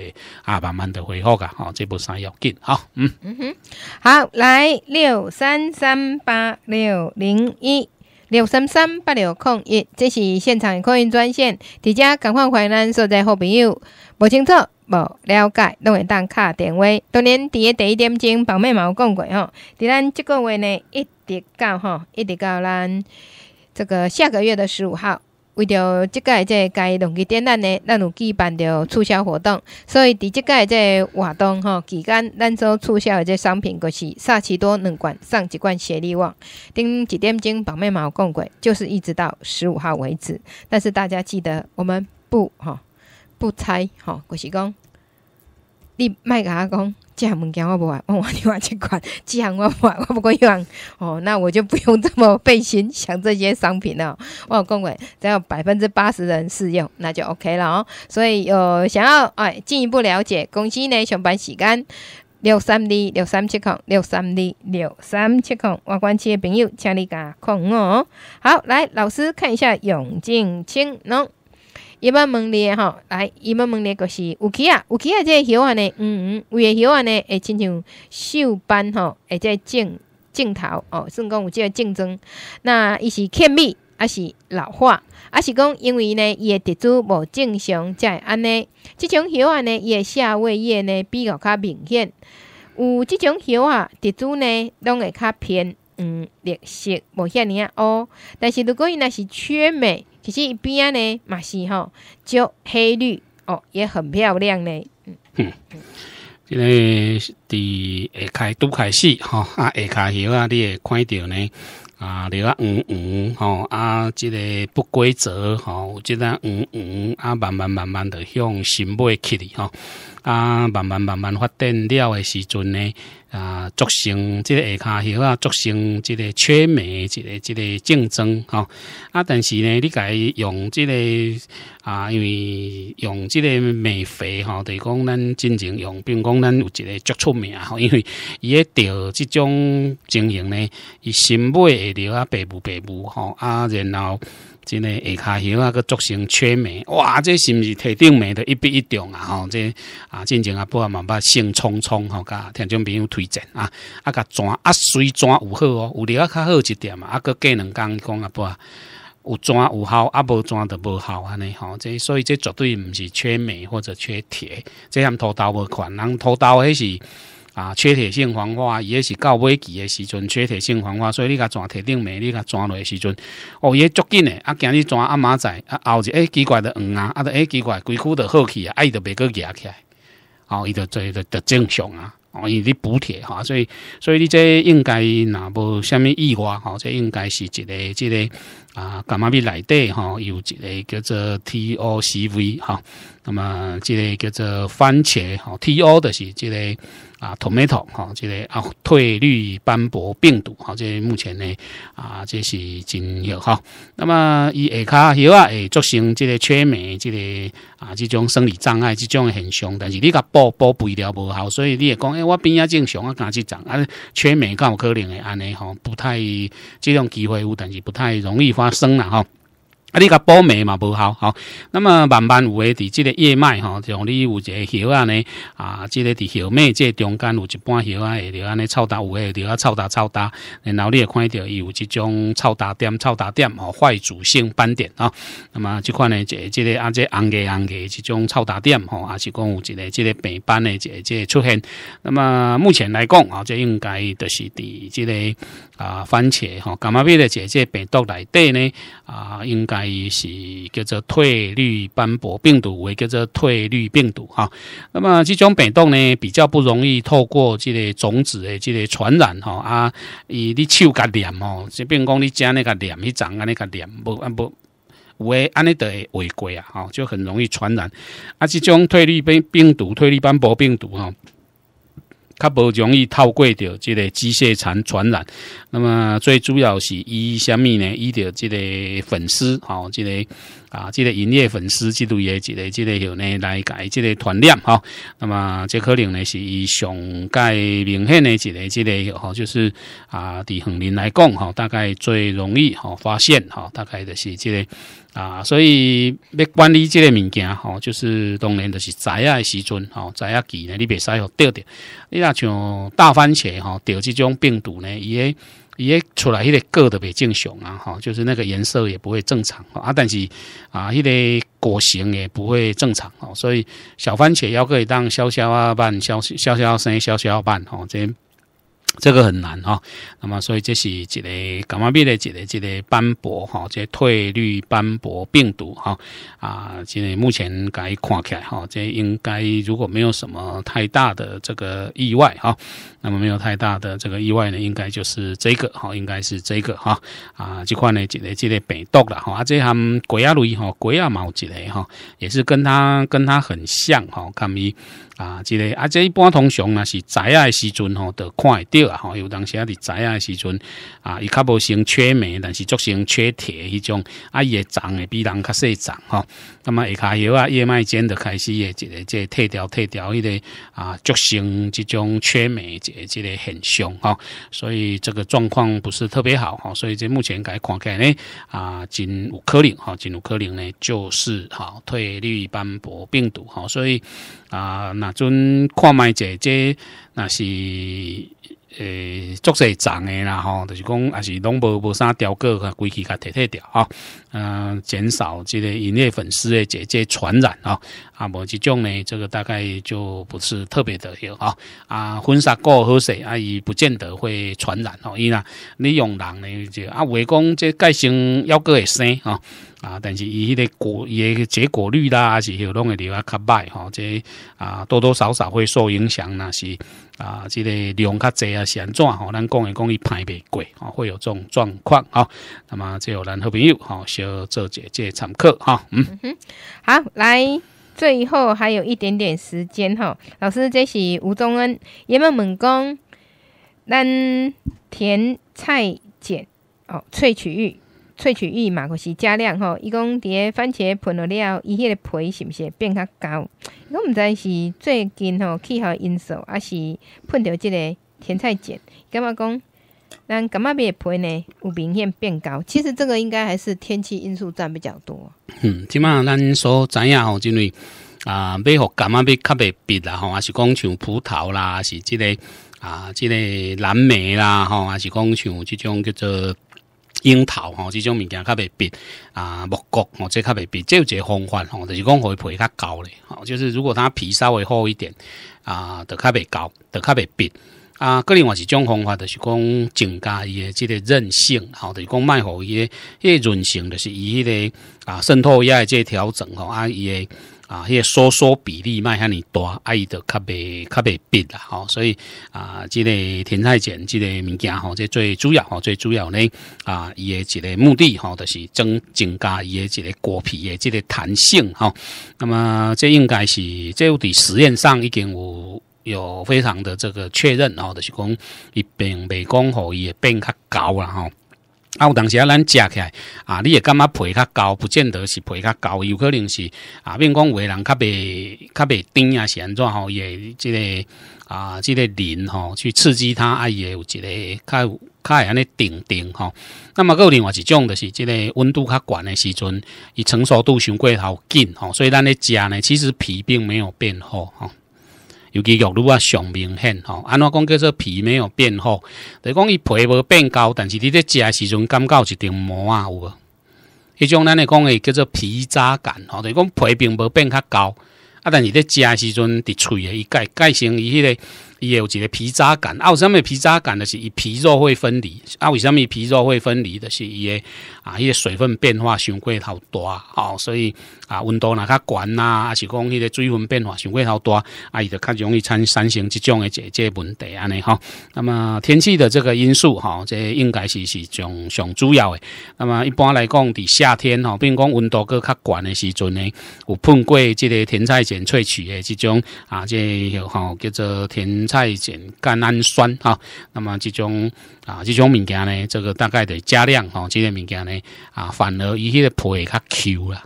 Speaker 2: 啊，慢慢的恢复啊，吼，这不山要紧，吼。嗯
Speaker 1: 嗯哼，好，来六三三八六零一。六三三八六空一，这是现场的客运专线。大家赶快回来所在好朋友，不清楚、不了解，都会当卡电话。当然，第一第一点钟，宝妹有讲过吼。当咱这个月呢，一直到吼，一直到咱这个下个月的十五号。为着即届即个农记展览呢，咱有举办着促销活动，所以伫即届即活动吼期间，咱所促销的即商品，阁是萨奇多两罐送一罐雪力旺，顶几点钟旁边嘛有讲过，就是一直到十五号为止。但是大家记得，我们不吼不拆吼，就是讲你卖给他讲，这项物件我不管，我我另外去款。这行我管，我不过用。哦，那我就不用这么费心想这些商品了。我感觉只要百分之八十人试用，那就 OK 了哦。所以有想要哎进一步了解，公司呢上班时间六三六三七孔六三六三七孔，我关心的朋友请你加空哦。好，来老师看一下永靖青农。伊要问你吼，来伊要问你就是有起啊有起啊，即个叶啊呢，嗯嗯，有个叶啊呢，会亲像锈斑吼，会即个镜镜头哦，算讲有即个竞争。那伊是欠米，还是老化，还是讲因为呢伊的蝶珠无正常才会安尼。即种叶啊呢，伊的下位叶呢比较较明显，有即种叶啊蝶珠呢，拢会较偏。嗯，绿色无遐尔啊乌。但是如果伊若是缺美，其实伊边呢嘛是吼，就黑绿哦，也很漂亮呢。嗯，
Speaker 2: 这个伫下开拄开始吼，啊，下卡游啊你会看着呢啊，你啊，黄黄吼啊，这个不规则吼，我觉个黄黄啊，慢慢慢慢的向新北去吼、哈啊，慢慢慢慢发展了的时阵呢。啊，逐成即个下骹通啊，逐成即个缺美，即个即个竞争吼啊，但是呢，你该用即个啊，因为用即个美肥吼，就是讲咱真正用。比如讲，咱有一个足出名吼，因为伊咧着即种经营呢，伊新买会条啊，白雾白雾吼啊，然后。真诶，下骹后啊，佮造成缺镁，哇，这是毋是铁顶镁的一比一重啊？吼，这啊，真正啊，婆啊，蛮把兴冲冲吼，甲听种朋友推荐啊，啊，甲钻啊，水钻有好哦，有滴啊较好一点嘛，啊，佮两能讲啊，阿啊。有钻有效，啊无钻就无效安尼吼，这所以这绝对毋是缺镁或者缺铁，这样土豆无款，人土豆迄是。啊，缺铁性黄化也是到尾期的时阵，缺铁性黄化，所以你甲转铁定面，你甲转来时阵，哦迄足紧的。啊，今日转阿马仔，啊后就诶奇怪的黄啊，啊就诶奇怪规枯的好起啊，伊就袂阁夹起来，哦，伊就做伊就正常啊。哦，伊你补铁哈，所以所以你这应该那无虾米意外哈，这应该是一个即个啊感冒咪来底哈，有一个叫做 T O C V 哈，那么即个叫做番茄哈，T O 的是即个。啊，t o m a t o 哈？这个啊，退绿斑驳病毒哈，这目前呢啊，这是真有哈。那么伊下骹以啊，会造成这个缺镁，这个啊，这种生理障碍，这种现象。但是你个补补肥料无效，所以你也讲诶，我变啊正常啊，加去长啊。缺镁有可能会安尼吼，不太这种机会有，但是不太容易发生了哈。啊，你甲补眉嘛无效吼。那么慢慢有诶，伫即个叶脉吼，像你有一个叶啊呢，啊，即个伫叶脉，即中间有一半叶啊，着安尼臭打有诶，着啊臭打臭打，然后你也看到有即种臭打点、臭打点哦，坏组性斑点啊，那么即款呢，即即个啊，即红嘅、红嘅即种臭打点吼，也是讲有一个即个白斑诶，即即出现，那么目前来讲啊，即应该就是伫即个。啊，番茄吼，伽马面咧姐姐病毒内底呢，啊，应该是叫做退绿斑驳病毒，为叫做退绿病毒哈。那么这种病毒呢，比较不容易透过这个种子的这个传染吼啊，以你手甲黏吼，即变讲你食那个黏一层，那个黏无啊不，有会安尼得会违规啊，吼，就很容易传染。啊，这种退绿斑病毒、退绿斑驳病毒哈。较不容易透过着即个机械产传染。那么最主要是以虾米呢？以着即个粉丝，好，即个。啊，这个营业粉丝这类的，这类，这类有呢，来改这个团量哈。那么，这可能呢，是以上界明显的一个这个有哈，就是啊，伫恒林来讲哈，大概最容易哈发现哈，大概的是这个啊，所以要管理这个物件哈，就是当然就是摘啊时阵哈，摘啊期呢，你别使互掉掉。你若像大番茄哈，掉这种病毒呢，伊诶。也出来迄个个的比正常啊，哈，就是那个颜色也不会正常啊，但是啊，迄个果型也不会正常哦，所以小番茄要可以当消消啊拌消消消生消消拌哦，这。这个很难哈，那么所以这是一个感冒病的，一个一个斑驳哈，这退绿斑驳病毒哈啊，现在目前该看起来哈，这应该如果没有什么太大的这个意外哈，那么没有太大的这个意外呢，应该就是这个哈，应该是这个哈啊，这块呢，这个这个病毒了哈，而且他们圭亚鲁伊哈，圭亚毛这个哈，也是跟它跟它很像哈，看一。啊，即个啊，这一般通常若是摘啊时阵吼，都看会到啊吼，有当啊，伫摘啊时阵啊，伊较无成缺镁，但是足成缺铁迄种啊，伊叶长诶比人较细长哈，咁啊，叶芽啊、叶脉间就开始一个即退掉、退掉迄个啊，足成即种缺镁，即即个现象吼，所以这个状况不是特别好吼，所以这目前该看起来咧啊，真有可能吼，真有可能呢就是吼退绿斑驳病毒吼，所以啊那。准看卖姐姐，那是诶，作势长的啦吼，就是讲啊是拢无无啥雕刻啊，规矩啊，摕摕掉啊，呃，减少这个营业粉丝的姐姐传染啊，啊无即种呢，这个大概就不是特别的有吼，啊，婚纱过好势啊，伊不见得会传染哦，伊若你用人呢就啊，话讲即介生要个会生啊。啊，但是伊迄个果，伊个结果率啦，是迄拢会留啊较歹吼，即啊多多少少会受影响呐，是啊，即个量较侪啊，安怎吼，咱讲诶讲伊排袂过，吼，会有这种状况啊。那么即有咱好朋友吼，小做姐姐即个参考哈。嗯
Speaker 1: 哼，好，来，最后还有一点点时间哈。老师，这是吴宗恩，爷们猛讲，咱甜菜碱哦，萃取玉。萃取液嘛，或是加量吼，伊讲伫诶番茄喷了了，伊迄个皮是毋是会变较厚？我毋知是最近吼气候因素，抑是喷到即个甜菜碱？感觉讲？咱感嘛变皮呢？有明显变高？其实这个应该还是天气因素占比较多。
Speaker 2: 嗯，即码咱所知影吼，因为啊，买互感嘛被较袂憋啦吼，还是讲像葡萄啦，是即个啊，即个蓝莓啦吼，还是讲像即种叫做。樱桃吼，即种物件较袂变啊，木瓜吼，即较袂变，即有一个方法吼，就是讲互伊皮较厚咧，吼，就是如果它皮稍微厚一点啊，就较袂厚，就较袂变啊。个另外一种方法，就是讲增加伊的即个韧性，吼，就是讲卖互伊，迄个韧性的是伊迄个啊渗透压的个调整吼，啊伊的。啊，迄个收缩比例卖遐尔大，啊，伊就较袂较袂变啦，吼。所以啊，即个甜菜碱即个物件吼，即最主要吼，最主要呢啊，伊诶即个目的吼，就是增增加伊诶即个果皮诶即个弹性吼。那么这应该是，伫实验上已经有有非常的这个确认哦，就是讲，伊并袂讲，吼伊会变较高啊吼。啊，有当时啊，咱食起来啊，你会感觉皮较高，不见得是皮较高，有可能是啊，比如讲有的人较袂较袂甜啊，是安怎吼，也即个啊，即个磷吼，去刺激它，伊会有一个较较会安尼顶顶吼。那么另外一种就是，即个温度较悬的时阵，伊成熟度伤过头紧吼，所以咱咧食呢，其实皮并没有变厚吼。尤其肉瘤啊，上明显吼，安怎讲叫做皮没有变厚，就讲伊皮无变厚，但是你咧食时阵感觉有一定麻啊，有无？迄种咱来讲诶叫做皮渣感吼，就讲皮并无变较厚。啊，但是咧食时阵伫喙诶伊改改成伊迄个，伊有一个皮渣感。啊，为什么皮渣感就是伊皮肉会分离？啊，为什么皮肉会分离就是伊诶？啊，迄个水分变化伤过头大哦，所以啊，温度若较悬啊，还是讲迄个水分变化伤过头大，啊，伊就较容易产产生即种的这这问题安尼吼。那么天气的这个因素吼，这应该是是上上主要的。那么一般来讲，伫夏天吼，并讲温度个较悬的时阵呢，有喷过即个甜菜碱萃取的即种啊，即又好叫做甜菜碱甘氨酸啊。那么即种啊，即种物件呢，这个大概得加量哦，即个物件呢。啊，反而伊迄个皮会较 Q 啦，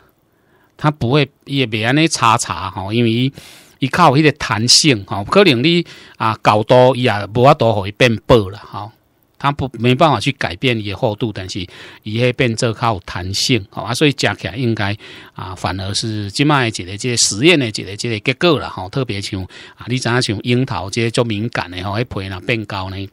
Speaker 2: 它不会伊也袂安尼叉叉吼，因为伊伊靠迄个弹性吼，可能你啊搞多伊也无啊互伊变薄啦吼，它不没办法去改变伊的厚度，但是伊迄变做较有弹性吼啊，所以食起来应该啊反而是即卖一个即实验的一个即个结果啦吼，特别像啊你影像樱桃即足敏感的吼，迄皮若变高呢。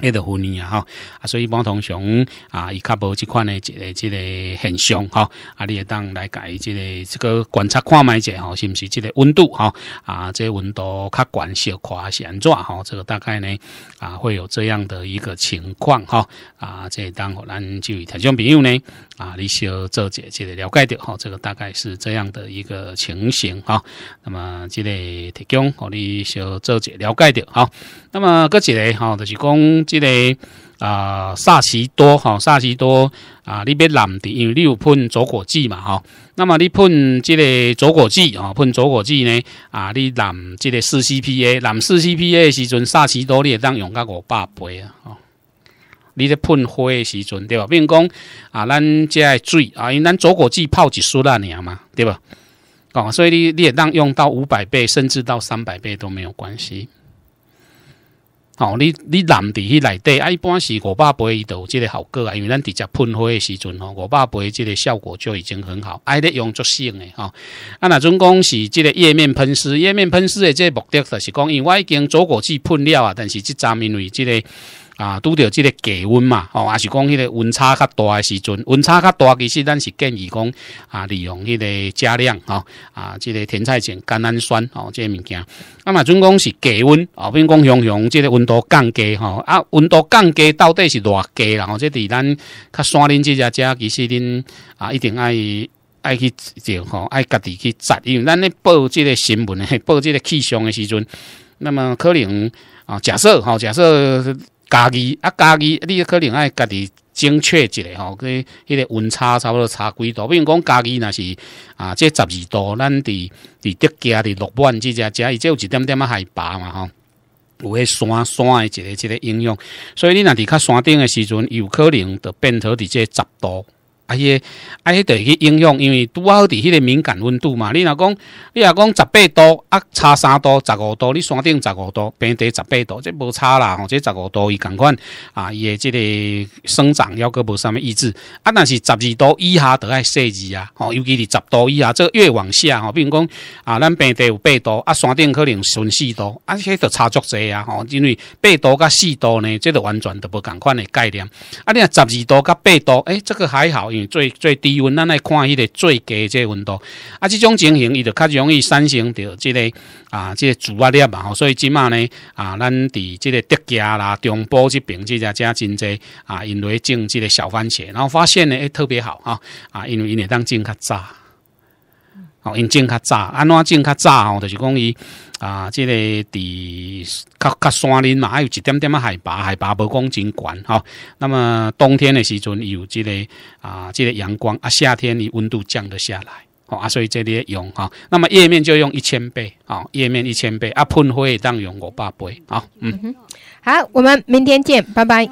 Speaker 2: 迄直妇呢啊哈，所以一般通常啊，伊较无即款诶，即个即个现象哈，啊，你当来改即个即个观察看卖者吼，是毋是即个温度吼啊，即温度较悬小，是安怎吼，这个大概呢啊，会有这样的一个情况吼啊，即当可咱就一条种朋友呢。啊，你小做者即个了解掉，吼，这个大概是这样的一个情形哈。那么即个提供，吼，你小做者了解掉，好。那么个一个，吼，就是讲即个啊，萨奇多，吼，萨奇多啊，你别拦的，因为你有喷阻火剂嘛，吼。那么你喷即个阻火剂，啊，喷阻火剂呢，啊，你染即个四 C P A，染四 C P A 时阵萨奇多，你也当用个五百倍啊，吼。你在喷火的时阵，对吧？比如讲啊，咱的水啊，因为咱左果剂泡一宿啦，你嘛，对吧？哦，所以你你也当用到五百倍，甚至到三百倍都没有关系。哦，你你拿伫迄内底啊，一般是五百倍伊都即个效果啊，因为咱接喷火的时阵吼，五百倍即个效果就已经很好，爱咧用作性诶。哦，啊那种讲是即个液面喷施，液面喷施的这个目的就是讲，因为我已经左果剂喷了啊，但是即站因为即个。啊，拄着即个低温嘛，哦，还是讲迄个温差较大诶时阵，温差较大，其实咱是建议讲啊，利用迄个加量，吼啊，即个甜菜碱、甘氨酸，吼，即个物件。啊嘛，准讲是低温，后并讲熊熊，即个温度降低，吼啊，温度降低到底是偌低啦？哦，即伫咱较山林即只遮其实恁啊一定爱爱去调吼，爱家己去因为咱咧报即个新闻，咧，*laughs* 报即个气象诶时阵，那么可能啊，假设，吼，假设。家己啊，家己，你可能爱家己精确一下吼，跟迄个温差差不多差几度。比如讲，家己若是啊，即十二度，咱伫伫德加伫六万之遮遮，伊即有一点点啊海拔嘛吼，有迄山山的一个一个应用，所以你若伫较山顶的时阵，有可能就变到伫这十度。啊，迄个啊，迄个去影响，因为拄好伫迄个敏感温度嘛。你若讲，你若讲十八度啊，差三度、十五度，你山顶十五度，平地十八度，这无差啦。吼，这十五度伊共款啊，伊的即个生长要阁无啥物抑制。啊，若是十二度以下都爱说氏啊。吼，尤其是十度以下，这越往下，吼，比如讲啊，咱平地有八度，啊，山顶可能十四度，啊，迄个差足济啊。吼，因为八度甲四度呢，这就完全都无共款的概念。啊，你若十二度甲八度，诶，这个还好。最最低温，咱来看迄个最低即个温度，啊，这种情形伊就较容易产生着即个啊，即个阻啊粒嘛吼，所以即卖呢啊，咱伫即个德加啦、中部这边，即家遮真济啊，因为种即个小番茄，然后发现呢，哎，特别好啊啊，因为因为当种较早。哦，因种较早，安怎种较早哦，就是讲伊啊，即个伫较较山林嘛，还有一点点啊海拔，海拔无讲真悬吼。那么冬天的时阵有即个啊，即个阳光啊，夏天伊温度降得下来，好啊，所以即个用哈。那么页面就用一千倍啊，页面一千倍啊，喷灰当用五百倍啊。嗯
Speaker 3: 哼，
Speaker 1: 好，我们明天见，拜拜。